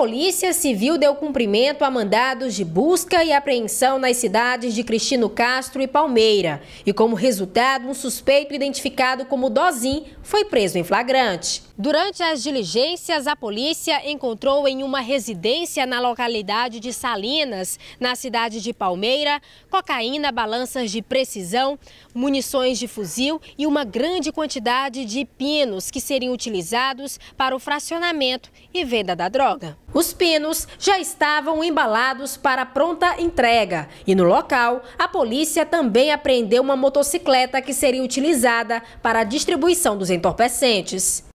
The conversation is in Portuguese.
Polícia Civil deu cumprimento a mandados de busca e apreensão nas cidades de Cristino Castro e Palmeira. E como resultado, um suspeito identificado como Dozin foi preso em flagrante. Durante as diligências, a polícia encontrou em uma residência na localidade de Salinas, na cidade de Palmeira, cocaína, balanças de precisão, munições de fuzil e uma grande quantidade de pinos que seriam utilizados para o fracionamento e venda da droga. Os pinos já estavam embalados para pronta entrega e no local a polícia também apreendeu uma motocicleta que seria utilizada para a distribuição dos entorpecentes.